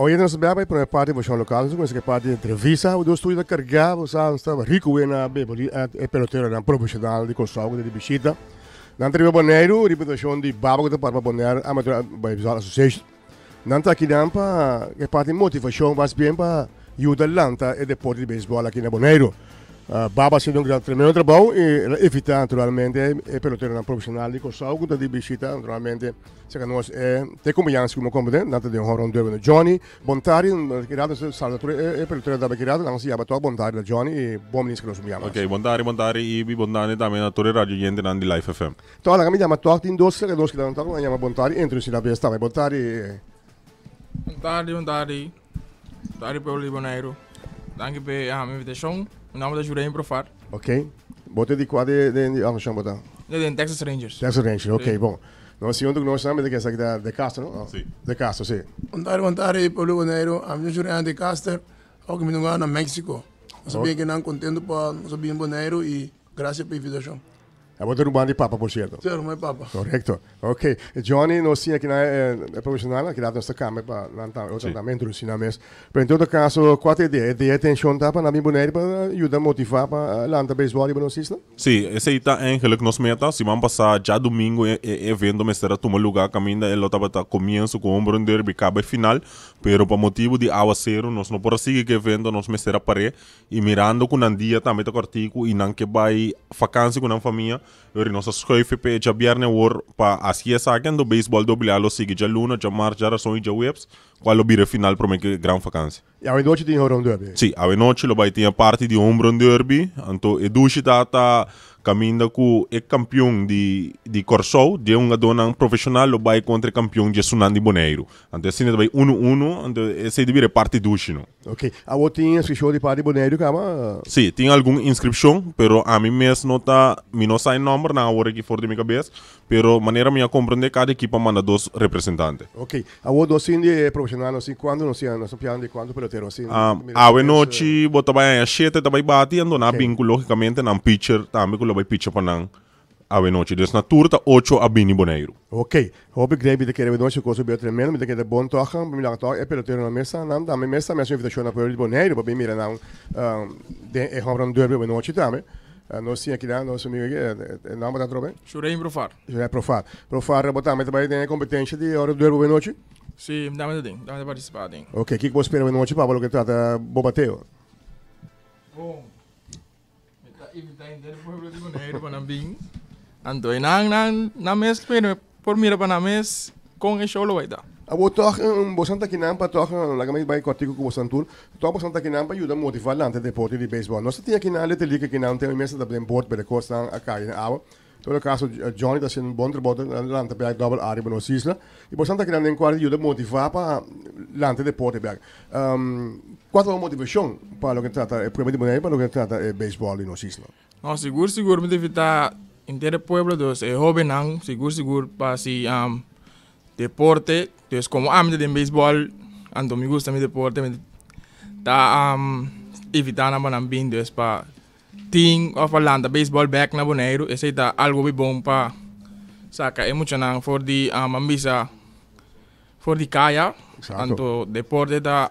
O sem bila pa je prve pati boš lokalno, zgolj se pati entrevista, v dostu da kar ga, sam stava rico ena beboli, e eh, pelotera nam profesional di Kosovo, di Bishita. Nam treba boneiro, reputação de babo da parma boneiro, amateur by association. Nam tá aqui nam pa, que pati motivação, vas bem pa, ajuda lanta e deporte de beisebol aqui na boneiro. Ah, Baba sido un gran, tremendo trabajo e eh, evitar naturalmente eh, per ottenere una professionale con salgo di visita naturalmente se que noi eh, te conviviamo come compete de um horror horon dove Johnny Bontari chirata salvatore e eh, per ottenere da chirata non si chiama tua Bontari da Johnny e buon ministro lo sumiamo ok Bontari Bontari e bi Bontari também na torre rádio gente na life FM to la mi chiama tua in dosse dos que da lontano mi chiama Bontari entro si la pesta Bontari Bontari Bontari Bontari per Libonairo Danke per a invitação o nome da Jurem Profar. Ok. botei de qual de, de, de ah, botar? De, Texas Rangers. Texas Rangers, ok, sí. bom. Não assim, sei onde nós estamos, de que é da de Castro, não? Sim. De Castro, sim. Ontário, Ontário, Pueblo Boneiro. a minha Jurem de Castro, que me no México. Eu sabia que não contento para, o sabia em e graças pela invitação. Evo te rumban i papa, por certo. Te rumban papa. Correcto. Ok. Johnny nós sinha que na é, eh, profissional, que dá nesta câmera para lantar outro andamento do mês. Mas em todo caso, quatro ideias de atenção tá para na minha boneira para ajudar motivar para no beisebol e baloncista? Sim, esse aí tá em que nós meta, se vamos passar já domingo é evento mas será tomar lugar caminho ele estava tá começo com ombro derby acaba final, pero para motivo de zero, nós não por seguir que evento nós mesera parar e mirando com um dia também tá cortico e não que vai vacância com a família Rinosa sköj fi peġa bjarne war pa asjes agendo baseball dobli għallo sigi ġalluna ġammar ġara son iġa webs għallo bire final promek gran vakanzi. Għawi noċi din horon derby? Sì, għawi noċi lo bajti parti di ombron derby, anto eduċi ta' ta' caminda com é campeão de de corso de uma dona profissional o vai contra campeão de Sunandi Boneiro. Ante assim vai 1-1, ante esse devia é parte do chino. OK. A outra inscrição de parte Boneiro cama. É Sim, sí, tem algum inscrição, pero a mim mesmo não tá, me não sai número na hora que for de minha cabeça, pero maneira minha compreender cada equipa manda dois representantes. OK. A outra assim de profissional assim quando não se não se piano de quando pelo assim. Ah, a é noite botava a 7 também bate, ando na okay. vínculo logicamente na pitcher também tá, ovaj pića pa nam ave turta ocho abini boneiro. Ok, hope ik dat ik eve noći kosu bio tremendo, mi da kada bon toham, mi la toh epelotero na mesa, nam da me mesa me invitação na poeli boneiro, pa bi mira na de e hombran derbe ove noći tame. Uh, Nós sim aqui não nosso amigo aqui, não botar trobe? Jurei em profar. Jurei em profar. Profar, botar, mas também tem competência de hora do erbo de noite? Sim, dá me de dá me de participar, Ok, o que você espera de noite, Pablo, que trata Bobateo? Bom, ඉවිතයින් දෙන පොහොරදු නේරු පනම්බින් Andoi nang nang names pero por mira pa names con el show lo vai dar. Abo toch eh, mm, bosan takinampa toch eh, la gamay bay cortico com bosan tour. Toch bosan takinampa ajuda a motivar l'ante deporte de baseball. Nossa tinha que na te liga que não tem imensa da bem board pela costa a cair na água no je caso eh, Johnny, está sendo un buon tributo l'ante per double aria per Osisla. E poi santa creando in quarti motivar motiva per l'ante de porte per. Um, ehm, para o per lo para tratta, e prima di monere per lo che tratta è eh, eh, baseball in Osisla. No, sicuro, do mi devi estar intero pueblo, dos, para si um, ehm, deporte, dos, como âmbito de baseball, ando me gusta mi deporte, me tá um, ehm, evitando a manambindos para Thing of Atlanta baseball back na Bonaire. Esa algo muy bom pa saka emu for the um, ah, ambisa for the kaya. Tanto deporte da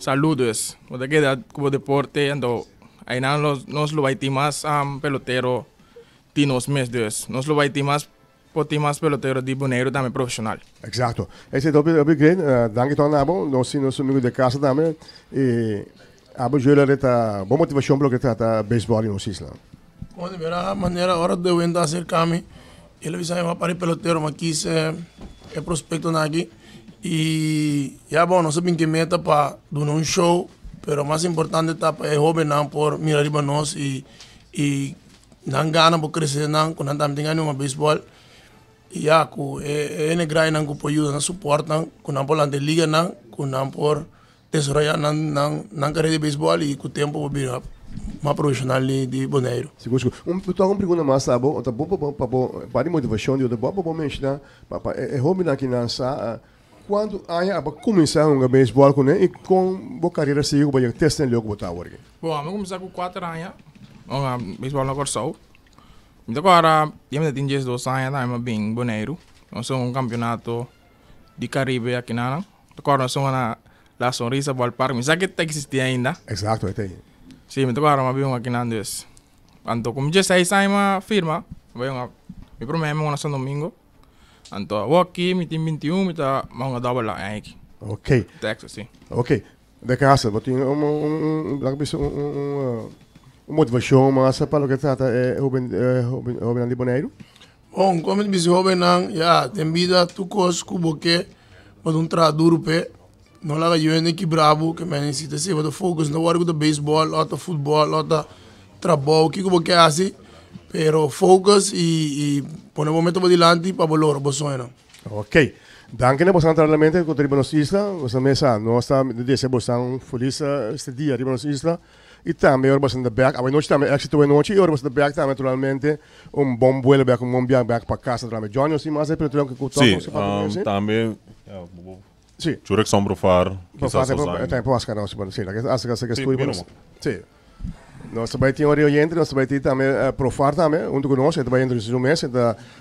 saludos. Porque queda como deporte ando ahí nada nos, nos lo baiti más um, pelotero tinos mes Nos lo baiti más poti más pelotero de Bonaire también profesional. Exacto. Ese doble doble green, uh, danke to nabo, no si nos amigos de casa también. Eh, Abu Juller eta bomo tiba shomblo keta ta baseball in Osisla. Bom, de verdade, a maneira, a hora de eu ainda acercar-me, ele disse, eu parei peloteiro, mas quis é, é prospecto aqui. E, já bom, não bem que meta para dar um show, mas o mais importante tá para é jovem não por mirar para nós e e não ganhar por crescer não, quando não tem nenhuma beisebol. E já, é, é negrar não que ajuda, não suporta, quando não por liga não, quando não por desarrollar na, na, na carreira de beisebol e com o tempo vou virar uma profissional de boneiro. Seguro, seguro. Um, tu alguma pergunta mais, tá bom? Tá bom, bom, bom, para motivação, eu vou bom mencionar, é hobby aqui na sala, quando aí começar um beisebol com e com a carreira seguir, vai testar logo botar hoje. Bom, vamos começar com quatro anos, um beisebol na Corsol. Então agora, eu me atingi dois anos, eu bem boneiro. Nós somos um campeonato de Caribe aqui na, agora nós somos na la sonrisa para el parque. Me sabe que te existía ainda. Exacto, está ahí. Sí, me tocaron más bien aquí en eso. Tanto como yo sei saima firma, vengo mi problema é São Domingo. Anto vou aqui, me tem 21, me tá uma double lá aqui. Ok. Texas, sim. Ok. De casa, vou ter um, um, um, um, um, um motivação massa para o que trata é Ruben, é, Ruben, Ruben de Boneiro. Bom, como eu disse, Ruben, já tem vida, tu cosco, porque, mas um traduro pé no la ayudan que bravo que me necesita se va de focus no algo de baseball otro fútbol otro trabajo que como que hace pero focus y, y poner momento para adelante para volver a suena ok Danke ne bosan realmente con Ribanos Isla, me mesa, no está de se ser bosan feliz eh, este dia Ribanos Isla. E também eu bosan de back, a noite também éxito a noite, e eu bosan de back também naturalmente, um bom vuelo back, um bom viagem back para casa, também Johnny, assim, mas é pelo que eu tô com sim também. Sì. Ci sono profar. Profar, até para mascar não se pode. Sim, acho que essa questão é Sim. Nós também temos Rio Oriente, nós também temos também uh, Profar também, junto conosco, também entre os mês,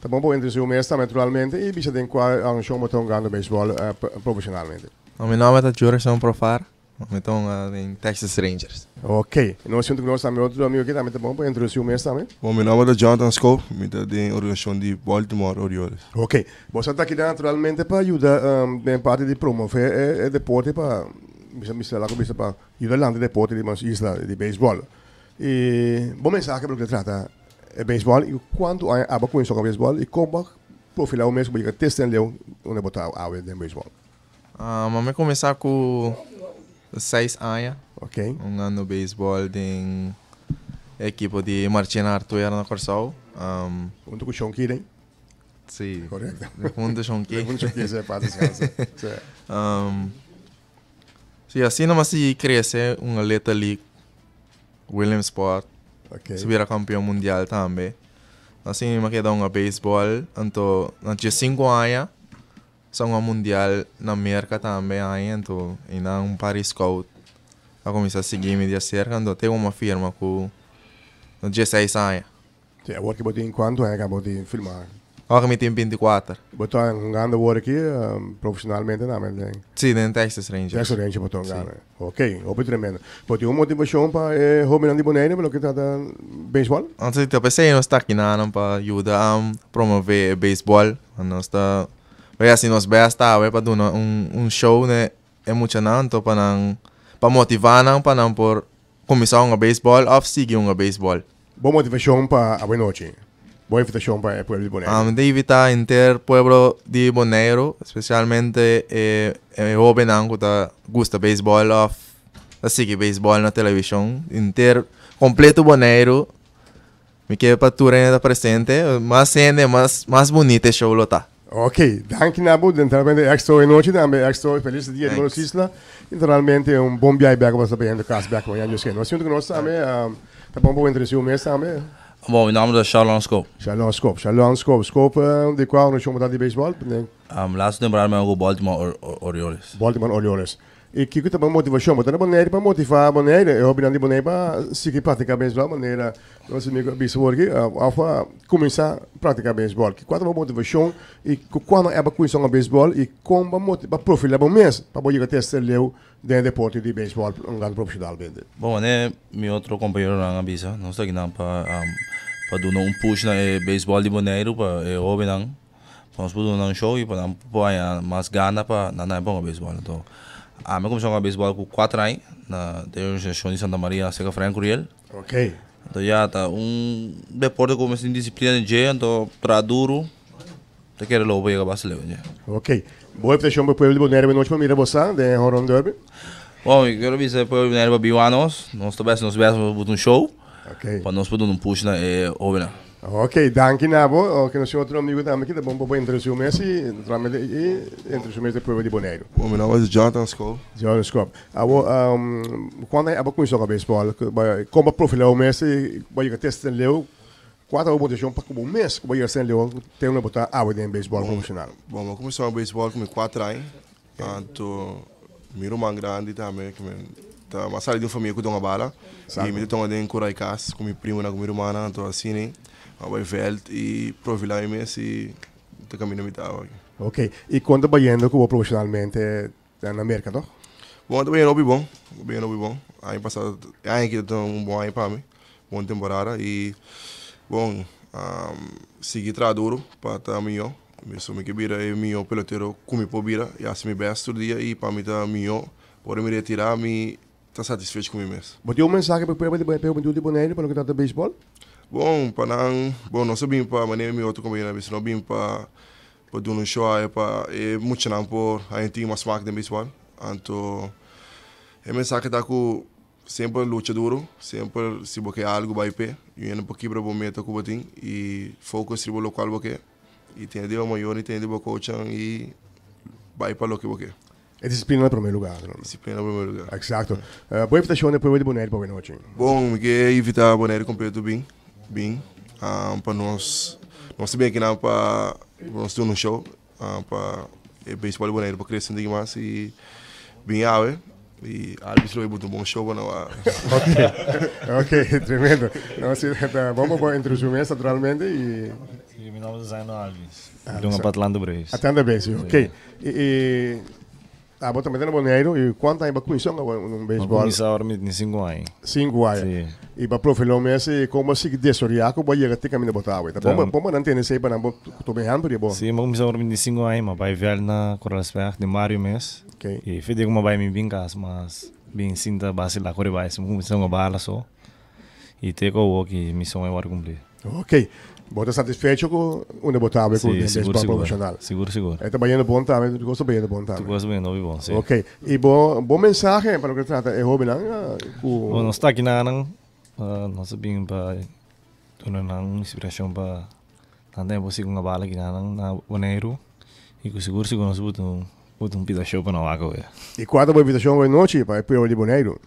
também bom entre os mês também naturalmente, e bicho tem qual a um show muito grande beisebol uh, eh, profissionalmente. O meu nome é Juração Profar. Então, uh, em Texas Rangers. Ok. É nós junto conosco também outro amigo aqui também, tá bom? Para introduzir o mês também. Bom, meu nome é Jonathan Scope, me da de organização de Baltimore Orioles. Ok. Você está aqui naturalmente para ajudar, um, ah, bem parte de promover é, é deporte para, missa, missa lá, missa para ajudar lá de deporte de isla de beisebol. E, bom mensagem para o que trata é beisebol e quando a aba começou com beisebol e como profilar o mês, para testar o onde botar a de beisebol. Ah, mas começar com seis anos. Ok. Um ano de beisebol em equipe de Martina Artuera na Corsol. Um, Junto com o Sean Keating. Sim. Correto. Junto com o Sean Keating. Junto com o Sean Keating, Um, sim, assim não se cresce um atleta ali, Williamsport. Se Subir campeão mundial também. Assim, me queda um beisebol, então, tinha cinco anos são a mundial na América também aí, então, e na um Paris Scout. Eu comecei a seguir me de acerca então tem uma firma com 16 anos. Sim, agora que botei em quanto é que eu botei filmar? Agora me tem 24. Botou um grande work aqui, um, ehm, profissionalmente também, né? Sim, em Texas Rangers. Texas Rangers botou um grande. Ok, opa tremendo. Botei uma motivação para eh, Romilão de Bonaire, pelo que trata beisebol? Antes, de eu pensei nós estamos aqui na para ajudar a promover beisebol. Nós estamos porque assim, nós beas tá, é para um, um show, né? É muito nanto para não, para motivar não, para não por começar o beisebol ou seguir um beisebol. Boa motivação para a boa noite. Boa invitação para o pueblo de Bonaire. Um, de invitar inter pueblo de Bonaire, especialmente eh, eh, jovem que tá, gosta beisebol ou assim baseball na televisão, inter completo Bonaire, me quer para tu presente, mais ainda, mais mais bonito show lotar. Ok, anche Nabu naturalmente ex in Occidente, ex felice de Edmond Sisla, naturalmente un buon back was band Casback con Yanjo Skin. Sunt cunosc ame, ta bom bom interesiu mes ame. Bom, mi namul de Charlon Scope. Charlon Scope, Charlon Scope, Scope uh, de qua no jumătate de baseball. Am last numărul meu cu Baltimore Orioles. Baltimore Orioles. para ikikuta ma motivazzjon, ma tana bonner, ma motiva bonner, jobbinan di bonner, ma siki pratika baseball, manera, nos amigo eh, baseball, għafa kumisa pratika baseball. Kikwata para motivazzjon, ikkukwana eba para baseball, ikkom ma motiva profila ma mes, pa bojika testellew den deporti di baseball ngan professional bende. Bo, ne, né, mi otro compañero não sei nos ta ginan ah, pa, para duno um push na eh, baseball di para pa e para nós nos dar um show, pa para para mas gana pa nanay bonga beisebol, então. A mí comenzó con el béisbol con cuatro años, de una institución de Santa María, cerca Franco Riel. Ok. Então já está Um deporte como es disciplina de jeito, então para duro, te quiere lo voy a acabar Ok. Voy a empezar por Pueblo Bonaire, noche para mí, Rebosan, de Jorón Derby. Bom, eu quero dizer para o Binari Babiwanos, nós também, se nós tivéssemos um show, para nós podermos um push na né? É, Ok, danke Nabo, oh, che non c'è outro amigo da me che da buon po' entro su mesi, tramite entro su mesi prova di Bonaire. Well, my name is Jonathan Scope. Jonathan Scope. Abo ah, um quando é abo com isso com baseball, como profilo o mesi, vai que testa leu, quatro oportunidades para como um mês, vai que testa leu, tem uma botar água de baseball profissional. Bom, eu comecei o baseball com quatro anos. Eh. Anto miro man grande também, que tá uma sala de família que uma bala. E me deu tão de encorajar com meu primo na com minha irmã, então assim, né? habe velho e profilei me si te cammino mit Ok, e quanto baiano que vou profissionalmente na América, não? Bom, também não bom, bem não bom. Aí passado, aí que tem um bom ano para mim, boa temporada e bom, um, ehm, seguir traduro para estar melhor. Me sou me que vira e meu peloteiro come por vira e assim me best todo dia e para mim tá melhor, pode me retirar, me tá satisfeito comigo mesmo. Botou uma mensagem para o Pedro de Bonério para o que está do beisebol? Bom, panang, bom, não sabia para maneira me outro como eu não sabia bem para para dar um show aí para e muito não por a gente uma smack de bisbal. Anto é me saca da cu sempre luta duro, sempre se boque algo vai pé, eu não porque para bom meta com botin e foco se local boque e tem de uma maior e tem de boco e vai para loque boque. E disciplina in primo luogo. Disciplina in primo luogo. Esatto. Uh, poi invitazione, poi vuoi di Boneri, poi noci. Buon, che invita Boneri completo bene. bem um, para nós. Nós se bem aqui não para nós ter um show um, para o beisebol boneiro para crescer ainda mais e bem áueo. E Alves foi muito bom show, não Ok, ok, tremendo. Então, assim, tá, vamos para entre os naturalmente e... E meu nome é Zaino Alves. Ah, de uma patlã do Brasil. Até anda bem, ok. E, e... Ah, vou também no Boneiro e quanto a comissão um beisebol? Comissão arme de cinco anos. Cinco anos. E para profilhar o mês e como se desoriaco, vou chegar até caminho botar água. Eh? Tá bom, bom, não tem nesse aí para não, tô bem rápido, bom. Sim, vamos comissão arme de cinco anos, mas vai ver na Coralesper de maio mês. Ok. E fede como vai me vingar, mas bem sinta base lá corre vai, eh, se comissão oh. a bala só. E te que missão é o cumprir. Ok. Bodo satisfecho con un botavo sí, con el béisbol profesional. Seguro, seguro. Está bañando bom también, tú bem bien, bom también. Tú gostas bien, no, bom, sí. Ok, y bom, bom mensaje para lo que trata el joven, ¿no? Bueno, está aquí nada, ¿no? Não sei bem para tornar uma inspiração para também você com a bala que não na Boneiro e com seguro se conosco botou um um pita show para não água e quando vai pita show vai noite para ir para o Boneiro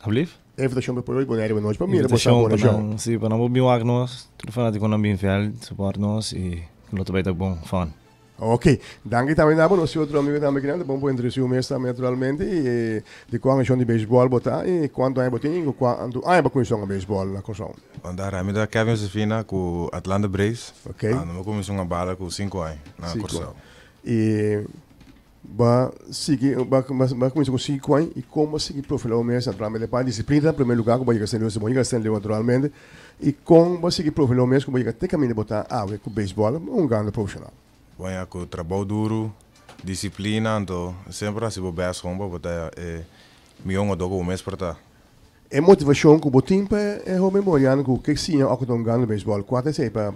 Abliv? Everton și-au pe bune, are noi pe mine, bosa bună și eu. Si, pe n-am bine ac nos, tu fanat cu n-am bine fel, suport nos și lo tăbai tăc bun, fan. Ok, dan que também dava nosso outro amigo também grande, bom para introduzir o mês também naturalmente e de quando é de beisebol botar e quando é botinho, quando ah é para é começar o beisebol na construção. Andar a mim da Kevin Josefina é com Atlanta Braves. Ok. Ah, não começou uma bala com 5 anos na construção. E va a seguir, va, va, va com cinco anos e como y cómo seguir profundamente naturalmente para disciplina, en primer lugar, como va a llegar a ser como llegar a ser naturalmente, e como va a seguir profundamente, como llegar até caminho de botar água com beisebol, um grande profissional. Bom, com trabalho duro, disciplina, então sempre se bobear a sombra, botar é, milhão ou dois meses para tá É motivação com o Botimpa é o memoriano com que se ia com um grande beisebol, quatro e seis para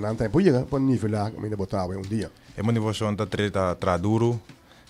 não ter para nivelar, ainda botar água um dia. É motivação da treta, tra duro,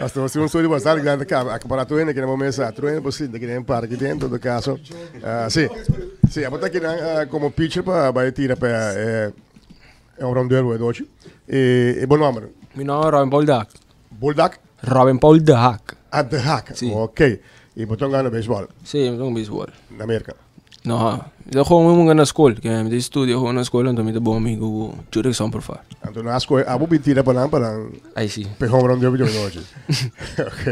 Hasta de sono solo passati a comparatore che ne que messo a truen possibile pues de posible impari dentro caso ah, Sí, sí, a uh, como pitcher para a tirar para eh, un round de eh, eh, mi nombre es Robin Paul Duck Robin Paul Duck ah The Hack ok Y pues botón un béisbol. Sí, un ¿De No, eu ho mga na escola school, kaya estudo studio ho na school anto mi da bom amigo o som por far. Anto na school, abu ah, bitira pa lang parang. Ay si. Pe home run jobi ok noche. Ok.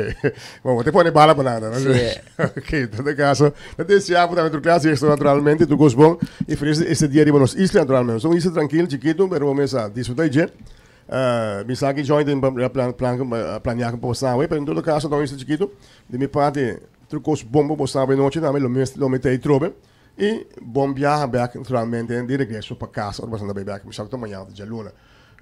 Bueno, te pone bala para nada, é Sí. Ok, en todo caso, te siamo da dentro clase esto naturalmente tu gosbon e feliz este dia de Buenos Aires naturalmente. Son isla tranquilo, chiquito, pero vamos a disfrutar je. Uh, ah, mi sa che joint in plan plan ah, planear con posta, però in tutto caso da isla chiquito, de mi parte trucos bombo posta noche, da não lo lo mette i trobe. E bom viagem back, naturalmente, eh, de regresso para casa, ormai sono andati back, mi sa che domani già luna.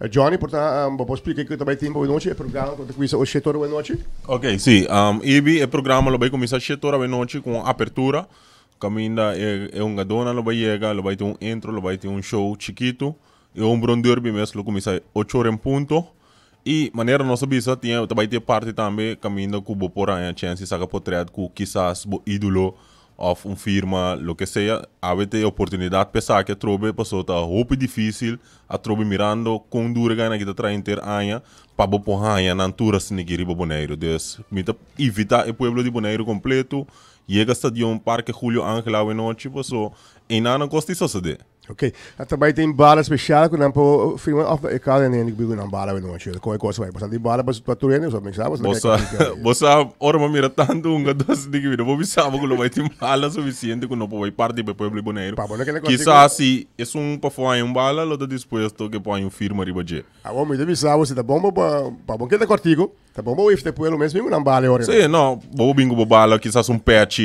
Eh, Johnny, porta eh, um, può spiegare che também tempo boa noite é programa e programma quanto qui o setor e noite? Ok, sì, um, IBI e programma lo vai cominciare setor e noite com apertura, caminda é, é uma dona, lo vai chegar, vai ter um intro, lo vai ter um show chiquito, e um brondeur mesmo, lo comincia 8 horas em ponto. E maneira nossa bisa tinha, vai ter parte também caminda com o Bopora, a chance de sacar potreado com quizás o ídolo of uma firma, o que seja, sea, a oportunidade oportunidad pesa que trobe, passou ta hope difícil, a trobe mirando com dure ganha que te trae para aña, pa bo pohanya se turas para kiri bo Bonaire. Dus, mita evita el pueblo de Bonaire completo, llega a estadio un parque Julio Ángel a noche, paso, en ana costa isso se de. OK. okay. Tätä mä itin baalas vi själv kunde på filmen av Italien en byggen bala no vill nånsin. Koi coisa vai. Pasal di baala pas para turien jos miksi avas. Bossa bossa orma mira tanto unga dos digi video. Bobi sabo kulo vai ter baala suficiente kun opo vai parte pe pueblo boneiro. Quizás si es un um foi un bala lo da dispuesto que põe um firma riba ah, je. A bom me devi sabo se da bomba pa pa bom que da cortigo. Tá bom, ou este pueblo mesmo não baala ora. Sim, não, Vou bingo baala, quizás um patch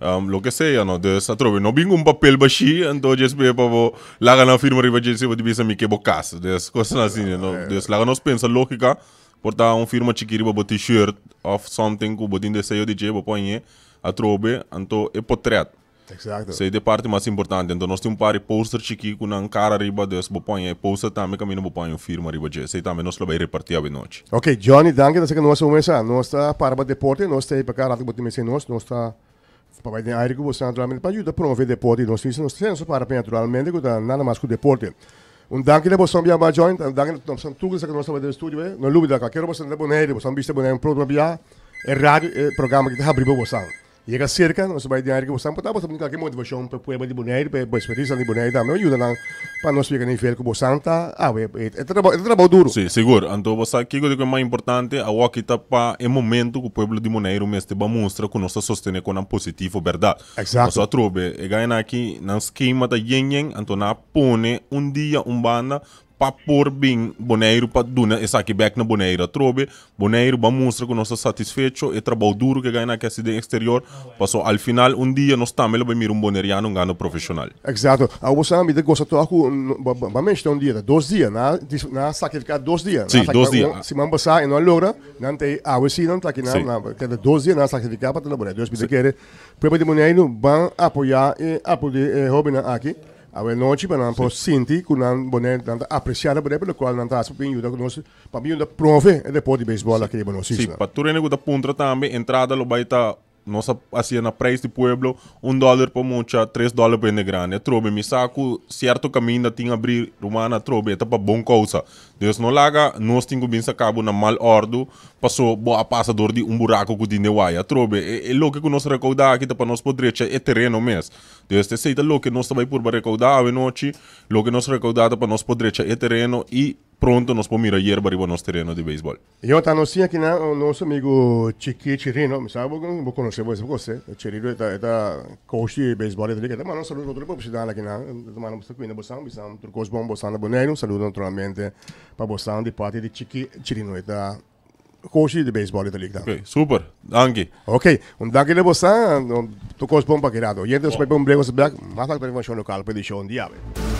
um, lo que sea, ¿no? De esa trove. No bingo un papel bashi, entonces pepa bo, la gana firma riba jesi bo dibisa mi que bocas casa. De esas cosas así, ¿no? De la gana pensa lógica, porta un firma chiquiri bo t-shirt of something, bo din de seio DJ bo ponye a trove, anto e potreat. Exact. Se de parte mais importante, então nós temos um par de poster chiqui com um cara riba desse bopanha, e poster também caminho bopanha, um firma riba de, se também nós vai repartir a noite. Ok, Johnny, danke, dass ich noch so mesa, nós tá para o deporte, nós tá para cá lá que botem nós, nós tá Poi hai gusto naturalmente per se però non vede porti, non si sono senso per naturalmente, non que o deporte. Un danke der Bosson Bia Joint, un danke der Bosson Tugus, não non stava estúdio, não non lui da qualche Bosson de Bonelli, Bosson Biste Bonelli, un prodotto Bia, e radio, il programma che ti ha abrivo Bosson. Jega cerca, nós vai diário que você não pode brincar que muito você para povo de boneiro, para experiência de boneiro também ajuda não para nós ficar nem ver que você não ah, é trabalho, é trabalho duro. Sim, seguro. Então você aqui que é mais importante, a walk tá para é momento que o povo de o mestre vai mostrar que nós sostener com um positivo, verdade? Exato. Nós atrube, é ganhar aqui na esquema da yen yen, então na põe um dia um banda para pôr bem boneiro, para dar essa aqui back na boneira. Trobe, boneiro para mostrar que nós estamos satisfeitos e trabalho duro que ganha na cidade exterior. Passou, ao final, um dia nós também vamos mirar um boneiriano, um ganho profissional. Exato. A você me gosta de tocar, vamos ter um dia, né? dois dias, na, né? na né? sacrificar dois dias. Sim, dois dias. Se não passar e não logra, não tem a você não tá aqui, não, dois dias na sacrificar para ter boneiro. Deus me quer, para de boneiro, vão apoiar e apoiar eh, Robin aqui. Awel noci ben aanpo sinti kunan bonet dan apresiada bode per qual nan tas pin yuda kunos pa più yuda prove e poi di baseball che bono sisla. Sì, patture ne guda puntra tambe entrada lo baita nos hacían a preço de pueblo um dólar por mucha, três dólares por negrana. Trobe, me saco caminho camino tinha abrir romana, trobe, é para bom coisa. deus não laga, nós tengo bien sacado na mal ordo, passou boa passador de um buraco que de guaya. Trobe, é, é lo que nós recordar aqui para nós poder é terreno mesmo. deus te sei lo que nós vai por recordar a noite, lo que nós recordar para nós poder é terreno e pronto nós pomira hierba riba nosso terreno de beisebol. Eu tá assim aqui na o nosso amigo Chiqui Chirino, me sabe, non vou conhecer você, você. Eh. Chirino está está coach de beisebol dele, que tá mano saludo outro para cidade aqui na, mano você aqui na Bossão, Bossão, turcos bom Bossão da Boneiro, saludo naturalmente para Bossão de parte de Chiqui Chirino, está coach di baseball italiano. Ok, super, anche. Ok, un danke di bossa, tu cos bomba che dato. Ieri ho oh. spiegato un breve ma tanto non c'è un calpo di show, un diavolo.